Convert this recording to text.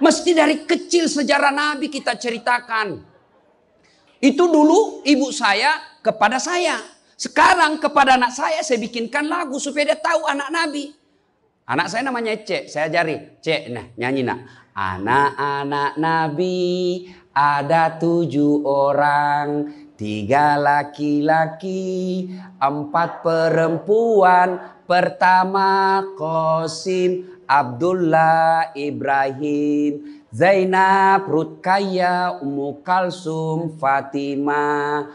Mesti dari kecil sejarah Nabi kita ceritakan. Itu dulu ibu saya kepada saya. Sekarang kepada anak saya saya bikinkan lagu supaya dia tahu anak Nabi. Anak saya namanya Cek, saya ajari. Cek, nah nyanyi nak. Anak-anak Nabi ada tujuh orang. Tiga laki-laki, empat perempuan, Pertama Qasim, Abdullah, Ibrahim, Zainab, Rutkaya, Ummu Kalsum, Fatimah,